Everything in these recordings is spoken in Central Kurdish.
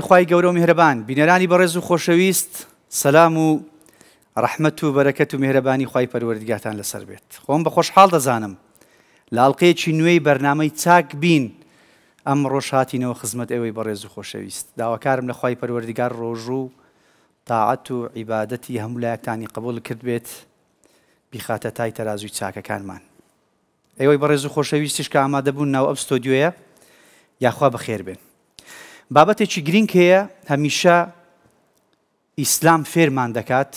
بەناوی خی گەورە و میهرەبان بینەرانی بەڕێز و خۆشەویست سەسلام و ڕەحمەت و بەرەکەت و میهرەبانی خی پەروەردگاتان لەسەر بێت خۆم بە خۆشحاڵ دەزانم لاڵقەیەکی نوێی بەرنمەی چاک بین ئەم ڕۆژهاتینەوە خزمەت ئەوەی بەڕێز و خۆشەویست داواکارم لە خی پەروەردگار ڕۆژوو تاعەت و عیباەتی هەموو لایەکتانی قبول کرد بێت بیخاتە تای تەرازوی چاکەکانمان ئەوەی بەڕێز و خۆشەویستیش کە ئامادەبوون ناو ئەم ستۆدیوەیە یاخوا بەخێر بێن بابەتێکی گرنگ هەیە هەمیشە ئیسلام فێرمان دەکات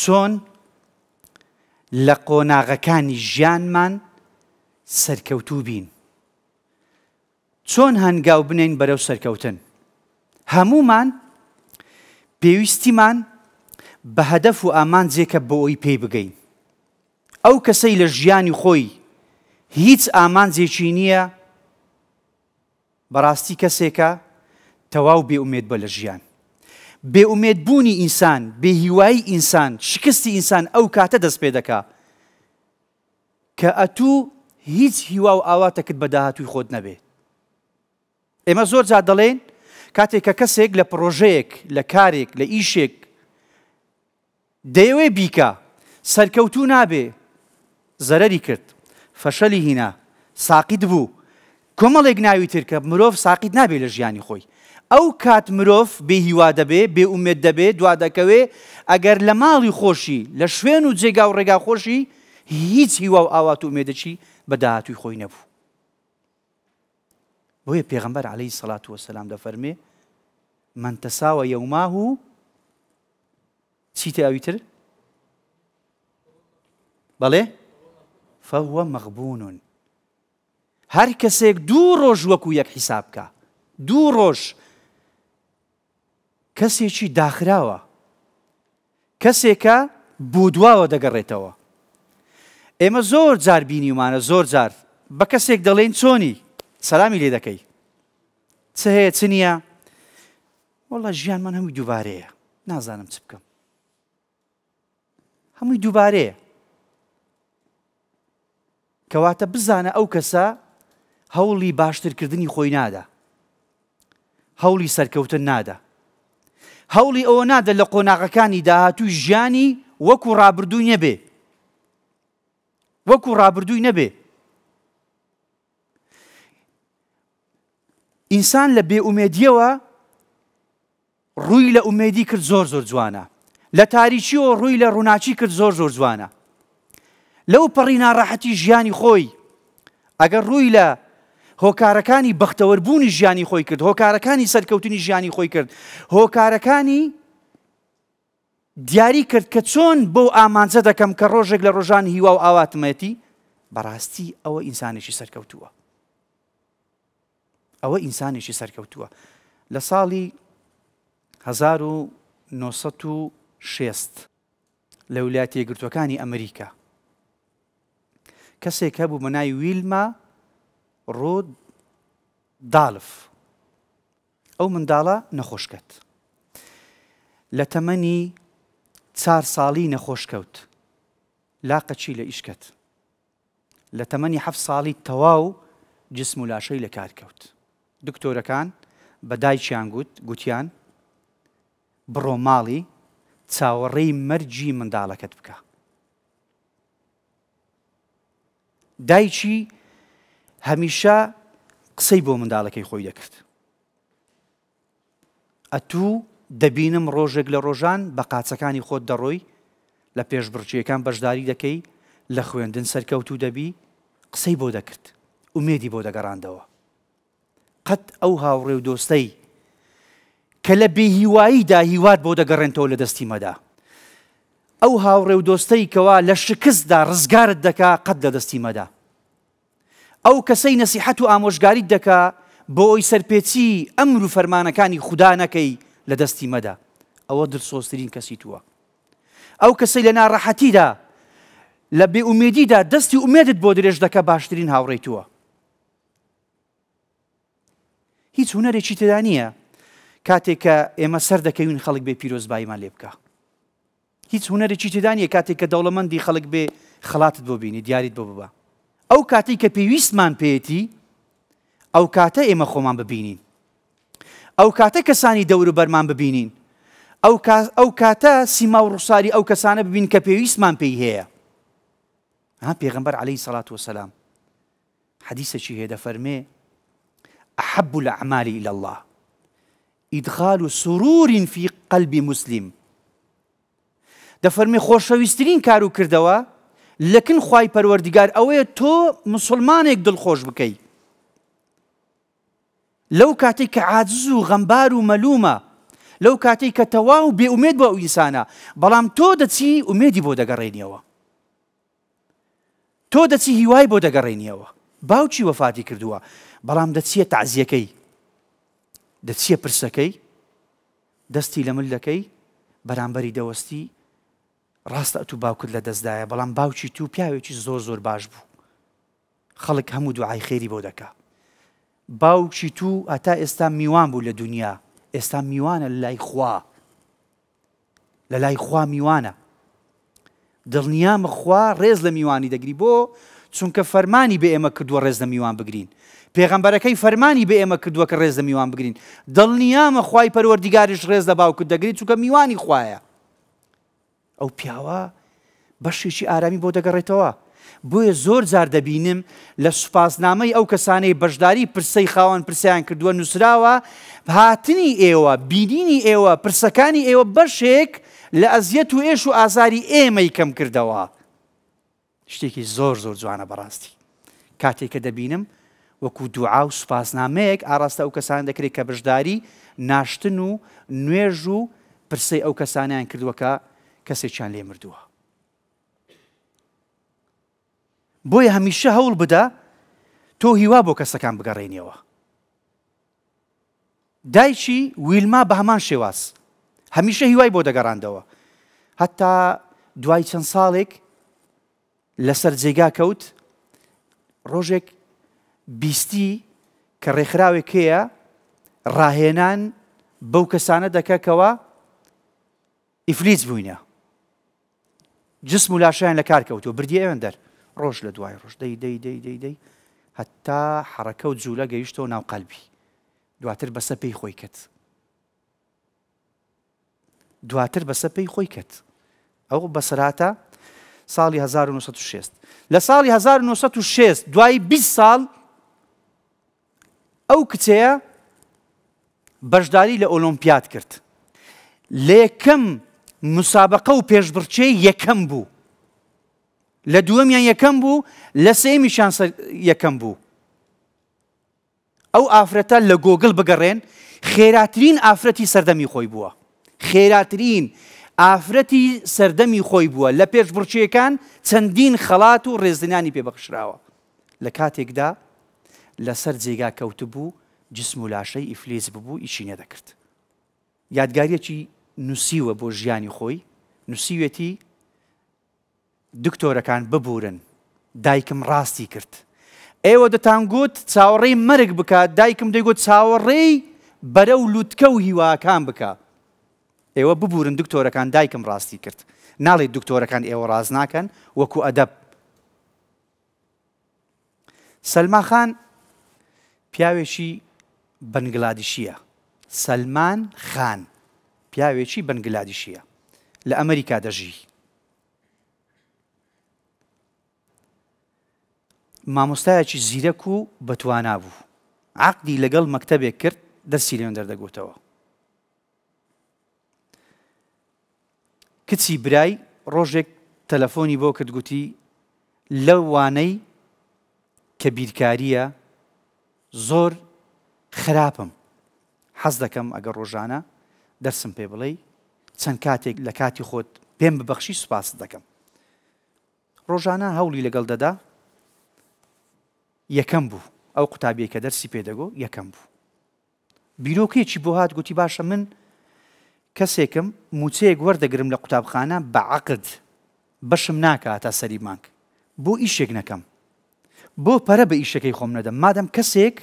چۆن لە قۆناغەکانی ژیانمان سەرکەوتوو بین. چۆن هەنگاو بنین بەرەو سەرکەوتن. هەمومان پێویستیمان بە هەدەف و ئامان جێکە بۆ ئەوی پێی بگەین. ئەو کەسەی لە ژیانی خۆی هیچ ئامانجێکی نییە بەڕاستی کەسێکە تەواو بێومێت بە لە ژیان بێومێت بوونی ئینسان بێهیوایی ئینسان شکستی ئینسان ئەو کاتە دەست پێ دەکا کە ئەتوو هیچ هیوا و ئاواتەکرد بە داهاتوی خۆت نەبێت ئێمە زۆر جا دەڵێن کاتێک کە کەسێک لە پرۆژەیەک لە کارێک لە ئیشێک دەیەوێ بیکە سەرکەوتو نابێ زەرری کرد فەشەلی هینا ساقید بوو کۆمەڵێک ناوی تر کە مرۆڤ ساقید نابێ لە ژیانی خۆی ئەو کات مرۆڤ بێهیوا دەبێ بێ ئومێت دەبێ دوا دەکەوێ ئەگەر لە ماڵی خۆشی لە شوێن و جێگا و ڕێگا خۆشی هیچ هیوا و ئاوات و مێدەچی بەداهاتوی خۆی نەبوو. بۆیە پێغمبەر عليهەی سەلات وەسەسلام دەفەرمێ منتەساوە یەوماه و چیتە ئەویتر؟ بەڵێ؟ فەوە مەغبوونون. هەر کەسێک دوو ڕۆژ وەکو یەک حیسابکە. دوو ڕۆژ کەسێکی داخراوە کەسێکە بودواوە دەگەڕێتەوە ئێمە زۆر جار بینیمانە زۆر جار بە کەسێک دەڵێن چۆنی سەلامی لێ دەکەی چ هەیە چ نییە وڵە ژیانمان هەمووی دووبارەیە نازانم چ بکەم هەمووی دووبارەیە کەواتە بزانە ئەو کەسە هەوڵی باشترکردنی خۆی نادا هەوڵی سەرکەوتن نادا هەوڵی ئەوە نادە لە قۆناغەکانی داهاتوو ژیانی وەکو ڕابردوو نەبێ وەکو ڕابردووی نەبێ ئینسان لە بێئومێدیەوە ڕووی لە ئومێدی کرد زۆر زۆر جوانە لە تاریچیەوە ڕووی لە ڕووناچی کرد زۆر زۆر جوانە لەو پەڕی ناڕاحەتی ژیانی خۆی ئەگەر ڕووی لە هۆکارەکانی بەختەوەربوونی ژیانی خۆی کرد هۆکارەکانی سەرکەوتنی ژیانی خۆی کرد هۆکارەکانی دیاری کرد کە چۆن بۆ ئامانجە دەکەم کە ڕۆژێک لە ڕۆژان هیوا و ئاواتمەتی بەڕاستی ئەوە ئینسانێکی سەرکەوتووە ئەوە ئینسانێکی سەرکەوتووە لە ساڵی 1960 لە ویلایەت یەگرتوەکانی ئەمریکا کەسێک هەبوو بە ناوی ویلما ڕۆد داڵف ئەو منداڵە نەخۆشکەت لە تەمەنی چار ساڵی نەخۆشکەوت لاقەچی لە ئیشکەت لە تەمەنی حەف ساڵی تەواو جسم و لاشەی لە کارکەوت دکتۆرەکان بەدایکیان گوت گوتیان بڕۆ ماڵی چاوەڕێی مەرجی منداڵەکەت بکە دایکی هەمیشە قسەی بۆ منداڵەکەی خۆی دەکرد. ئەتوو دەبینم ڕۆژێک لە ڕۆژان بە قاچەکانی خۆت دەڕۆی لە پێشبڕچیەکان بەشداری دەکەی لە خوێندن سەرکەوتو دەبی قسەی بۆ دەکرد ومێدی بۆ دەگەڕاندەوە. قەت ئەو هاوڕێ و دۆستەی کە لە بێهیواییدا هیواد بۆ دەگەڕێنەوە لە دەستی مەدا. ئەو هاوڕێ و دۆستەی کەوا لە شکستدا ڕزگارت دەکا قەت لە دەستی مەدا. ئەو کەسەی نەسیحەت و ئامۆژگاریت دەکا بۆ ئەوی سەرپێچی ئەمر و فەرمانەکانی خوددا نەکەی لە دەستی مەدا ئەوە دڵسۆسترین کەسی تووە ئەو کەسەی لە ناڕەحەتیدا لە بێئومێدیدا دەستی ئومێدت بۆ درێژ دەکە باشترین هاوڕێی تووە هیچ هوەرێکی تدا نییە کاتێک کە ئێمە سەر دەکەوین خەڵک بێ پیرۆزباییمان لێ بکە هیچ هوەرێکی تدا نیە کاتێک کە دەوڵەمەندی خەڵک بێ خڵاتت بۆ بینی دیاریت بۆ ببە ئەو کاتی کە پێویستمان پێێتی ئەو کاتە ئێمە خۆمان ببینین ئەو کاتە کەسانی دەور و بەرمان ببینین ئەو کاتە سیما و ڕووساری ئەو کەسانە ببین کە پێویستمان پێی هەیە ها پێغمبەر عليهەی سەلات وسلام حەدیسەکی هێدە فەرمێ ئەحەب لە عمالی إلى الله ئیدخال و سرور في قلبی مسلیم دەفەرمی خۆشەویستترین کار و کردەوە لەکن خی پەروەردیگار ئەوەیە تۆ مسلمانێک دڵخۆش بکەی لەو کاتێک کە عاجز و غەمبار و مەلومە لەو کاتێک کە تەواو بێومێت بە ئەو ئینسانە بەڵام تۆ دەچی ومێدی بۆ دەگەڕێنیەوە تۆ دەچی هیوای بۆ دەگەڕێنیەوە باوکی وەفاتی کردووە بەڵام دەچیە تازیەکەی دەچیە پرسەکەی دەستی لە ملەکەی بەرامبەری دەوەستی ڕاستە ئەتو باوکت لە دەستدایە بەڵام باوکی تو پیاوێکی زۆر زۆر باش بوو خەڵک هەموو دوعای خێری بۆ دەکا باوکی تو ئەتا ئێستا میوان بوو لە دنیا ئێستا میوانە لە لای خوا لە لای خوا میوانە دڵنیامە خوا ڕێز لە میوانی دەگری بۆ چونکە فەرمانی بە ئێمە کردووە ڕێز لە میوان بگرین پێغەمبەرەکەی فەرمانی بە ئێمە کردووە کە ڕێز لە میوان بگرین دڵنیامە خوای پەروەردیگاریش ڕێز لە باوکرد دەگریت چونکە میوانی خوایە ئەو پیاوە بەشێکی ئارامی بۆ دەگەڕێتەوە بۆیە زۆر جار دەبینم لە سوپاسنامەی ئەو کەسانەی بەشداری پرسەی خاوەن پرسیان کردووە نووسراوە هاتنی ئێوە بینینی ئێوە پرسەکانی ئێوە بەشێک لە ئەزیەت و ئێش و ئازاری ئێمەی کەم کردەوە شتێکی زۆر زۆر جوانە بەڕاستی کاتێک کە دەبینم وەکو دوعا و سوپاسنامەیەک ئاراستە ئەو کەسان دەکرێت کە بەشداری ناشتن و نوێژ و پرسەی ئەو کەسانیان کردوەکە کەسێکیان لێ مردووە. بۆیە هەمیشە هەوڵ بدە تۆ هیوا بۆ کەسەکان بگەڕێنیەوە. دایکی ویلما بە هەمان شێواز هەمیشە هیوای بۆ دەگەڕاندەوە هەتا دوای چەند ساڵێک لەسەر جێگا کەوت ڕۆژێک بیستی کە ڕێکخراوێک هەیە ڕاهێنان بەو کەسانە دەکەکەوە ئیفلیس بووینە جسم و لاشیان لە کارکەوتەوە بردی ئەوێن دەر ڕۆژ لە دوای ڕۆژ دەی دەی دەی دەی دەی هەتا حرەکە و جوولە گەیشتەوە ناو قەلبی دواتر بەسە پێی خۆی کەت دواتر بەسە پێی خۆی کەت ئەو بەسەراتە ساڵی 1960 لە ساڵی 1960 دوای 20 ساڵ ئەو کچەیە بەشداری لە ئۆلۆمپیاد کرد لە یەکەم مسابقە و پێشبڕچەی یەکەم بوو لە دووەمیان یەکەم بوو لە سێمیشان یەکەم بوو ئەو ئافرەتە لە گۆگل بگەڕێن خێراترین ئافرەتی سەردەمی خۆی بووە خێراترین ئافرەتی سەردەمی خۆی بووە لە پێش بڕچیەکان چەندین خەڵات و ڕێزدنانی پێبەخشراوە لە کاتێکدا لەسەر جێگا کەوت بوو جسم و لاشەی ئیفلیس ببوو ئیشی نەدەکرد یادگاریەکی نووسیوە بۆ ژیانی خۆی نووسیوێتی دکتۆرەکان ببورن دایکم ڕاستی کرد. ئێوە دەتان گوت چاوەڕێی مەرگ بکات دایکم دەیگوت چاوەڕێی بەرە و لووتکە و هیواکان بکە. ئێوە ببورن دکتۆرەکان دایکم ڕاستی کرد. ناڵێ دکتۆرەکان ئێوە ڕاز ناکەن وەکو ئەدەب. سەلماخان پیاوێکی بەنگلادیشیە. سلمان خان. پیاوێکی بنگلادیشیە لە ئەمریکا دەژی مامۆستایەکی زیرەک و بەتوانا بوو عقدی لەگەڵ مەکتتەبێک کرد دەرسی لێن دەردەگوتەوە کچی برای ڕۆژێک تەلەفۆنی بۆ کردگوتی لە وانەی کە بیرکاریە زۆر خراپم حەز دەکەم ئەگەر ڕۆژانە دەرسم پێ بڵێ چەند کاتێک لە کاتی خۆت پێم ببەخشی سوپاس دەکەم ڕۆژانە هەوڵی لەگەڵ دەدا یەکەم بوو ئەو قوتابیە کە دەرسی پێدەگۆ یەکەم بوو بیرۆکێکی بۆ هات گوتی باشە من کەسێکم موچەیەک وەردەگرم لە قوتابخانە بە عقد بەشم ناکات تا سەری مانک بۆ ئیشێک نەکەم بۆ پەرە بە ئیشەکەی خۆم نەدەم مادەم کەسێک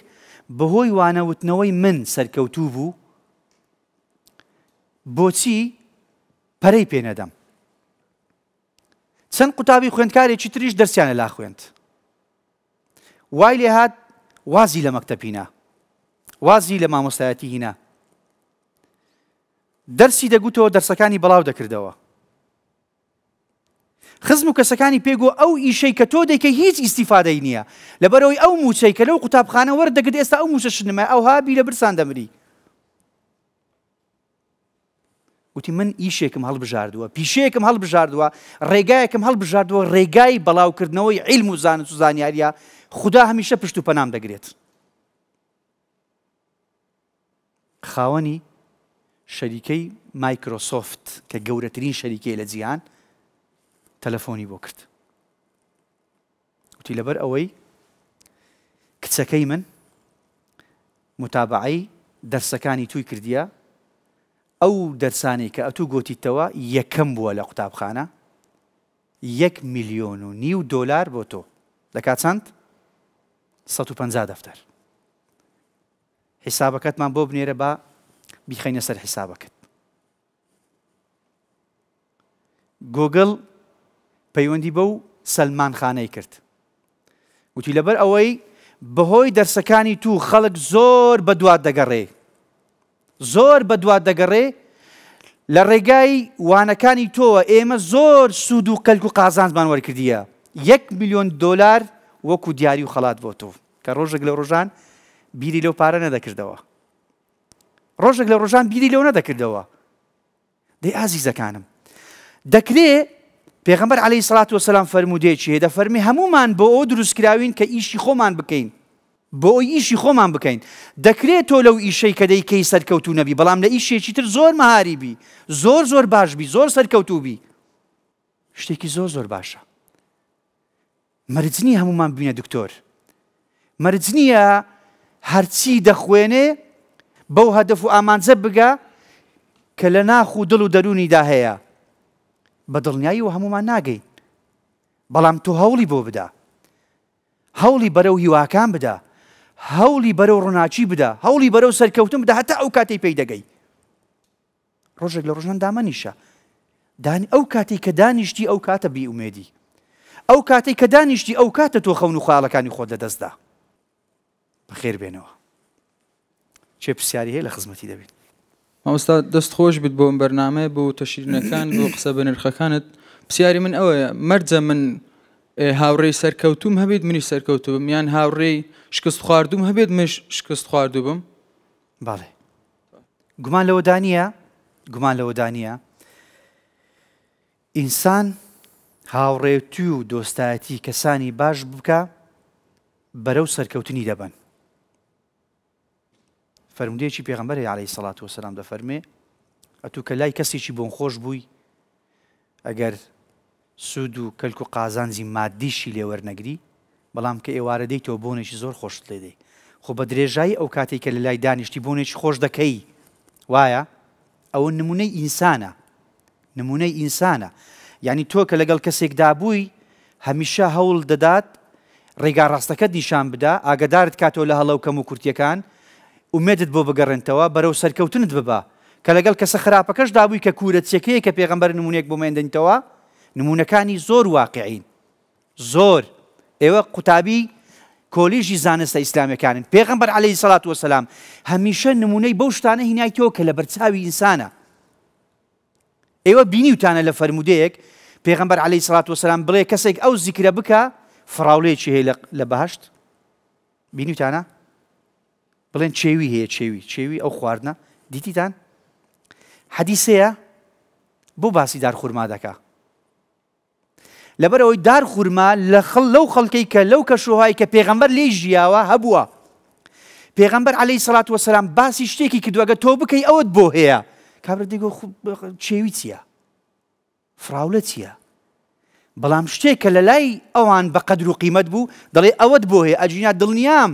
بەهۆی وانەوتنەوەی من سەرکەوتوو بوو بۆچی پەرەی پێنەدەم چەند قوتابی خوێندکارێکی تریش دەرسیانە لا خوێند وای لێ هاات وازی لە مەکتەپینا وازی لە مامۆستایەتی هینا دەرسی دەگوتەوە دەرسەکانی بەڵاو دەکردەوە خزم و کەسەکانی پێگو ئەو ئیشەی کە تۆ دەیکە هیچ ئیسیفادەی نییە لەبەرەوەی ئەو موچەی کە لەو قوتابخانە وەردەگرێت ئێستا ئەو موچە شنمە ئەو هابی لە برسان دەمری وتی من ئیشێکم هەڵبژاردووە پیشەیەکم هەڵبژاردووە ڕێگایەکم هەڵبژاردووە ڕێگای بەڵاوکردنەوەی عیلم و زانت و زانیاریە خدا هەمیشە پشت و پەنام دەگرێت خاوەنی شەریکەی مایکرۆسۆفت کە گەورەترین شەریکەی لە جیهان تەلەفۆنی بۆ کرد وتی لەبەر ئەوەی کچەکەی من متابعی دەرسەکانی توی کردیە ئەو دەرسانی کە ئەتو گوتیتەوە یەکەم بووە لە قوتابخانە یەک میلیۆن و نیو دۆلار بۆ تۆ دەکات چەند 150 دەفتەر حیسابەکەتمان بۆ بنێرە بە بیخینە سەر حیسابەکەت گۆگل پەیوەندی بەو سلمان خانەی کرد وتی لەبەر ئەوەی بەهۆی دەرسەکانی تو خەڵک زۆر بە دوات دەگەڕێ زۆر بە دوات دەگەڕێ لە ڕێگای وانەکانی تۆوە ئێمە زۆر سوود و کەلک و قازانزمان وەرکردیە یەک میلیۆن دلار وەکو دیاری و خەڵات بۆ تۆ کە ڕۆژێک لە ڕۆژان بیری لەو پارە نەدەکردەوە ڕۆژێک لە ڕۆژان بیری لەو نەدەکردەوە دەی ئازیزەکانم دەکرێ پێغمبەر علی سڵات وسلام فەرمودێکی هێدە فەرمی هەمومان بۆ ئەو دروستکراوین کە ئیشی خۆمان بکەین بۆ ئەوی ئیشی خۆمان بکەین دەکرێت تۆ لەو ئیشەی کە دەیکەی سەرکەوتو نەبی بەڵام لە ئیشێکی تر زۆر مەهاریبی زۆر زۆر باشبی زۆر سەرکەوتوبی شتێکی زۆر زۆر باشە مەرجنی هەمومان بینە دکتۆر مەرجنیە هەرچی دەخوێنێ بەو هەدەف و ئامانجە بگە کە لە ناخ و دڵ و دەرونیدا هەیە بە دڵنیایی و هەمومان ناگەیت بەڵام تۆ هەوڵی بۆ بدا هەوڵی بەرە و هیواکان بدە هەولی بەرەو ڕووناچی بدە هەولی بەرەو سەرکەوتم بدە هەتا ئەو کاتی پێی دەگەی ڕۆژێک لە ڕۆژان دامەنیشە ئەو کاتی کە دانیشتی ئەو کاتە بیومێدی ئەو کاتێک کە دانیشتی ئەو کاتە تۆ خەون و خاڵەکانی خۆت لەدەستدا بەخێر بێنەوە چێ پرسیاری هەیە لە خزمەتی دەبێت مامۆستا دەست خۆش بت بۆم بەرنمە بۆ تەشیرنەکان بۆ قسە بە نرخەکانت پرسیاری من ئەوەیە مەرجە من هاوڕێی سەرکەوتوم هەبێت منی سەرکەوتوم یان هاوڕێی شکست خواردوم هەبێت مش شکست خواردوو بم باڵێ گومان لەوەدانە گومان لەوەدانە ئینسان هاوڕێوتی و دۆستایەتی کەسانی باش بکە بەرەو سەرکەوتنی دەبن فەرمودەیەکی پێغمبەری عليهەی سەڵات وسلام دەفەرمێ ئەتوو کە لای کەسێکی بۆن خۆش بووی ئەگەر سوود و کەلک و قازانزی مادیشی لێوەرنەگری بەڵام کە ئێوارە دەیت تۆ بۆنێکی زۆر خۆشت لێ دەی خۆ بە درێژایی ئەو کاتێک کە لە لای دانیشتی بۆنێکی خۆش دەکەی وایە ئەوە نمونەی ئینسانە نمونەی ئینسانە یعنی تۆ کە لەگەڵ کەسێک دابووی هەمیشە هەوڵ دەدات ڕێگا ڕاستەکە دیشان بدا ئاگدارت کاتەوە لە هەڵەو کەم و کورتیەکان ومێدت بۆ بگەڕێنتەوە بەرەو سەرکەوتنت ببە کە لەگەڵ کەسە خراپەکەش دابووی کە کورەچەکەی کە پێغمبەر نمونێک بۆ مێندنیتەوە نمونونەکانی زۆر واقعین زۆر ئێوە قوتابی کۆلیژی زانستە ئیسلامەکانن پێغمبەر عليهەی سەلات وسلام هەمیشە نمونەی بەو شتانە هینایکەوە کە لە بەرچاوی ئینسانە ئێوە بینیوتانە لە فرەرمودەیەک پێغمبەر عليهەی سەلات وسلام بڵێ کەسێک ئەو زیکرە بکە فراولەیەکی هەیە لە بەهشت بینیوتانە بڵێن چێوی هەیە چێوی چێوی ئەو خواردنە دیتیتان حەدیسەیە بۆ باسی دار خوورما دەکە لەبەرەوەی دار خوورما لە خڵ لەو خەڵکەی کە لەو کە شوهای کە پێغەمبەر لێ ژیاوە هەبووە پێغەمبەر عەی سڵات وەسەسلام باسی شتێکی کردووەگە تۆ بکەی ئەوت بۆ هەیە کابرا دیگۆ چێوی چییە فراولە چییە بەڵام شتێک کە لە لای ئەوان بە قەدر و قیمت بوو دەڵێ ئەوت بۆ هەیە ئەجینا دڵنیام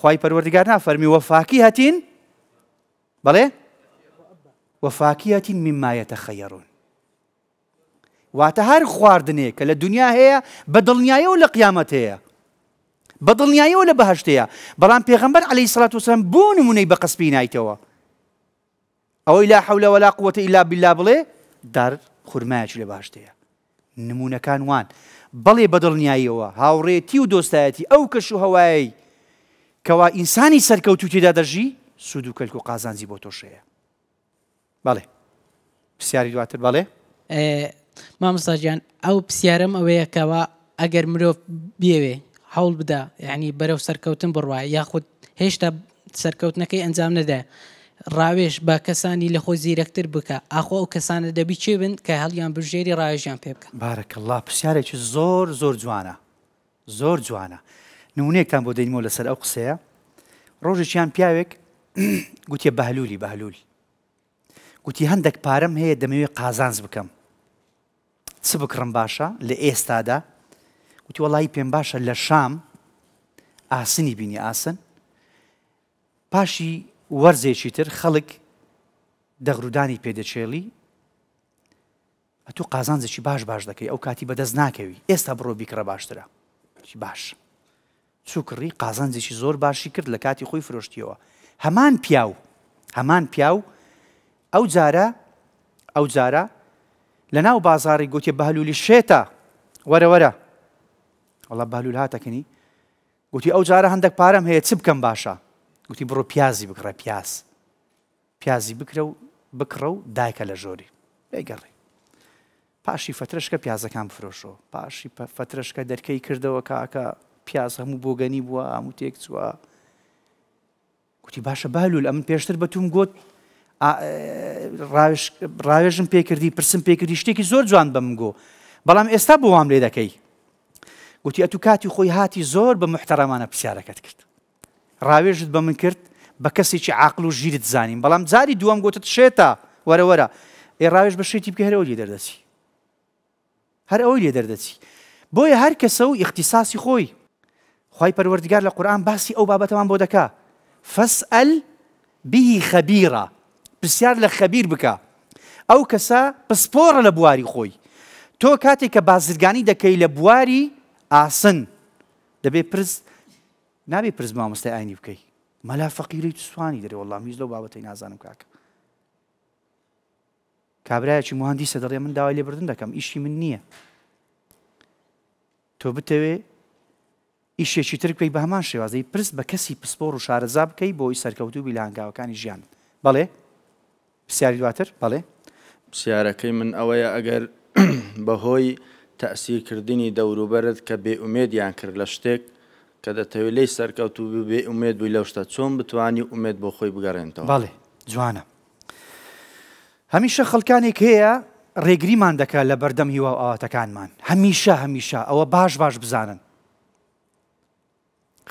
خی پەروەردگار نافەرمی وەفاکی هەتین بەڵێ وەفاکی هەتین میمایەتە خەیەڕون واتە هەر خواردنێک کە لە دنیا هەیە بە دڵنیایە و لە قیامەت هەیە بە دڵنیایەوە لە بەهشتەیە بەڵام پێغمبەر علی سڵات وسم بۆ نمونەی بە قسپی نایتەوە ئەوەی لا حولە ولا قوتە ئیلا بیلا بڵێ دار خورمایەکی لە باشتەیە نمونونەکان وان بەڵێ بە دڵنیاییەوە هاوڕێتی و دۆستایەتی ئەو کەش و هەوایی کەوا ئینسانی سەرکەوتوتیدا دەژی سود و کەلک و قازانزی بۆ تۆشەیە بەڵێ پرسیاری دواتر بەڵێ مامۆستاژیان ئەو پرسیارم ئەوەیەکەوە ئەگەر مرۆڤ بێوێ هەوڵ بدا یعنی بەرەو سەرکەوتن بڕواە یاخود هێشتا سەرکەوتنەکەی ئەنجام نەدای ڕاوێش با کەسانی لە خۆ زیرەکتر بکە ئاخۆ ئەو کەسانە دەبی چێ بن کە هەڵیان بژێری ڕایژیان پێ بکە بارەکەله پرسیارێکی زۆر زۆر جوانە زۆر جوانە نمونەیەکتان بۆ دەینەوە لەسەر ئەو قسەیە ڕۆژێکیان پیاوێک گوتیە بەهلولی بەهلول گوتی هەندێک پارەم هەیە دەمەوێت قازانز بکەم چ بکڕم باشە لە ئێستادا وتی وەڵی پێم باشە لە شام ئاسنی بینی ئاسن پاشی وەرزێکی تر خەڵک دەغرودانی پێدەچێڵی ئە تو قازانزێکی باش باش دەکەی ئەو کاتی بەدەست ناکەوی ئێستا بڕۆ بیکرە باشترە باش چووکڕی قازانزێکی زۆر باشی کرد لە کاتی خۆی فرۆشتیەوە هەمان پیاو هەمان پیاو ئەو جارە ئەو جارە لە ناو بازاری گوتی بەهلولی شێتە وەرەوەرە وڵە بەهلول هاتەکنی گوتی ئەو جارە هەندێک پارەم هەیە چ بکەم باشە گوتی بڕۆ پیازی بکڕە پیاس پیازی بکرە و بکڕە و دایکە لە ژۆری بێگەڕی پاشی فترشکە پیازەکان بفرۆشەوە پاشی فترشکە دەرکەی کردەوە کاکە پیاز هەموو بۆگەنی بووە هەموو تێک چووە گوتی باشە بالول ئەمن پێشتر بە توم گوت ڕاوێژم پێکردی پرسم پێکردی شتێکی زۆر جوان بەم گۆ بەڵام ئێستا بۆوام لێ دەکەی گوتی ئەتو کاتی خۆی هاتی زۆر بە محتەرەمانە پرسیارەکەت کرد ڕاوێژت بە من کرد بە کەسێکی عقل و ژیرت زانیم بەڵام جاری دووەم گوتت شێتە وەرەوەرە ئێ ڕاوێژ بە شێتی بکە هەرەوە لێ دەردەچی هەر ئەوەی لێ دەردەچی بۆیە هەر کەسە و اختیساسی خۆی خی پەروەردگار لە قورآان باسی ئەو بابەتەوان بۆ دەکا فەسئل بیهی خەبیرە پرسیار لە خەبیر بکە ئەو کەسە پسپۆڕە لە بواری خۆی تۆ کاتێک کە بازرگانی دەکەی لە بواری ئاسن دەبێ پرس نابێ پرس مامۆستا ئاینی بکەی مەلا فەقیری سوانی دەرێ وەڵام میز لەو بابەتی نازانم کاکە کابراایکی مهندیسە دەڵێ من داوای لێبردن دەکەم ئیشی من نییە تۆ بتەوێ ئیشێکی ترک پێی بە هەمان شێوازەی پرس بە کەسی پسپۆر و شارەزا بکەی بۆی سەرکەوتوبی لە هەنگاوەکانی ژیان بەڵێ پرسیاری دواتر بەڵێ پرسیارەکەی من ئەوەیە ئەگەر بەهۆی تەسیکردنی دەوروبەرت کە بێئومێدیان کرد لە شتێک کە دەتەوێت لی سەرکەوت و بێ ئومێد بووی لەو شتە چۆن بتانی ئومێد بۆ خۆی بگەڕێنەوە بەڵێ جوانە هەمیشە خەڵکانێک هەیە ڕێگریمان دەکە لە بەردەم هیوا ئاواتەکانمان هەمیشە هەمیشە ئەوە باش باش بزانن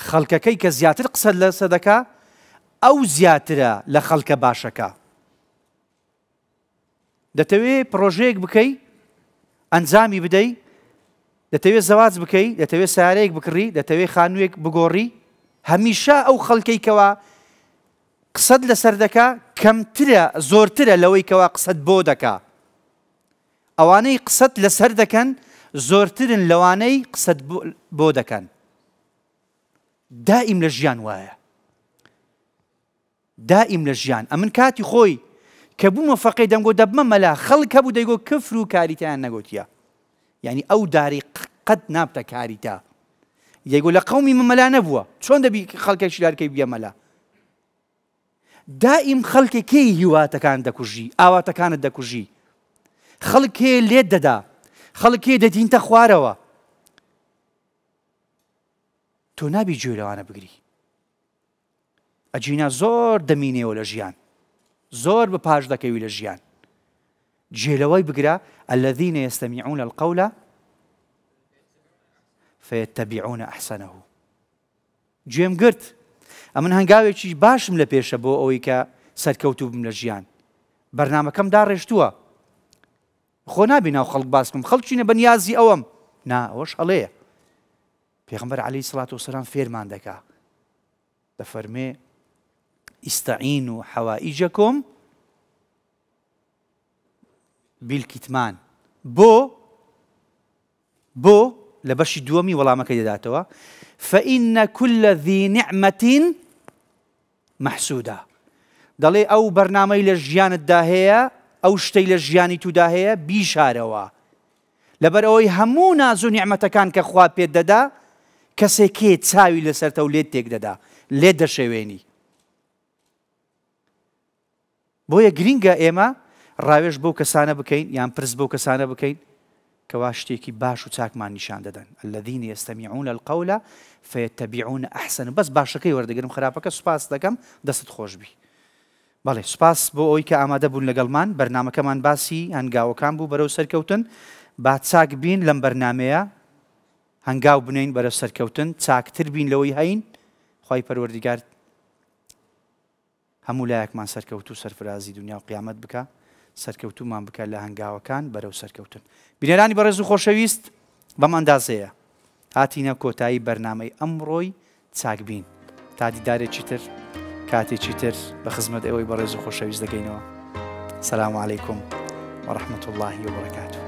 خەڵکەکەی کە زیاتر قسە لە سەدەکە ئەو زیاترە لە خەڵکە باشەکە دەتەوێت پرۆژەیەک بکەی ئەنجامی بدەی دەتەوێت زەواز بکەی دەتەوێت سارەیەک بکڕی دەتەوێت خانوویەک بگۆڕی هەمیشە ئەو خەڵکەیکەوە قسەد لەسەر دەکا کەمترە زۆرترە لەوەی کەوا قسەت بۆ دەکا ئەوانەی قسەت لەسەر دەکەن زۆرترن لەوانەی قسەت بۆ دەکەن دائیم لە ژیان وایە دائیم لە ژیان ئەمن کاتی خۆی کە بوومە فەقی دەمگۆ دەبمە مەلا خەڵک هەبوو دەیگۆ کفر و کاریتیان نەگوتیە یعنی ئەو داری قەت نابتە کاریتە یەگو لە قەومی مەمەلا نەبووە چۆن دەبی خەڵکێک شیلارکەی بێمەلا دائیم خەڵکێکی هیواتەکان دەکوژی ئاواتەکانت دەکوژی خەڵکێ لێت دەدا خەڵکێ دەدینتە خوارەوە تۆ نابی گوێ لەوانە بگری ئەجینا زۆر دەمینێەوە لە ژیان زۆر بە پاش دەکەوی لە ژیان جێلەوەی بگرە ئەلەذینە ئێستەمیعون لە القەولە فێتەبیعونە ئەحسەنەه گوێم گرت ئەمن هەنگاوێکی باشم لە پێشە بۆ ئەوەی کە سەرکەوتو بم لە ژیان بەرنمەکەمدا ڕێشتووە خۆ نابی ناو خەڵک باسکم خەڵچینە بەنیازی ئەوەم نا ئەوەش هەڵەیە پێغمبەر علی سڵات و سەران فێرمان دەکا دەفەرمێ ئیستعین و حەوائیجەکۆم بیلکیتمان بۆ بۆ لە بەشی دووەمی وەڵامەکەی دەداتەوە فەئینە کولە ذی نعمەتین مەحسوودا دەڵێ ئەو بەرنمەی لە ژیانتدا هەیە ئەو شتەی لە ژیانی تودا هەیە بیشارەوە لەبەر ئەوەی هەموو ناز و نیعممەتەکان کە خوا پێت دەدا کەسێکێ چاوی لەسەرتە و لێت تێک دەدا لێ دەشەوێنی بۆیە گرینگە ئێمە ڕاوێژ بەو کەسانە بکەین یان پرس بەو کەسانە بکەین کەوا شتێکی باش و چاکمان نیشان دەدەن لەدینی ئێستەمیعون لە القەولە فێتەبیعون ئەحسن بەس باشەکەی وەردەگرم خراپەکە سوپاس دەکەم دەست خۆشببی بەڵێ سوپاس بۆ ئەوی کە ئامادە بوون لەگەڵمان بەرنمەکەمان باسی هەنگاوەکان بوو بەرەو سەرکەوتن با چاک بین لەم بەرنمەیە هەنگاو بنین بەرە سەرکەوتن چاکتر بین لەوەی هەین خی پەروەردیگار هەموو لایەکمان سەرکەوت و سەرفرازی دنیا و قیامەت بکە سەرکەوتومان بکە لە هەنگاوەکان بەرەو سەرکەوتن بینێرانی بەڕێز و خۆشەویست بەماندازەیە هاتیینە کۆتایی بەرنمەی ئەمڕۆی چاکبین تا دیدارێکی تر کاتێکی تر بە خزمەت ئەوەی بەڕێز و خۆشەویست دەگەینەوە سلام عیکم وەڕحمت اللهی وبرکاتو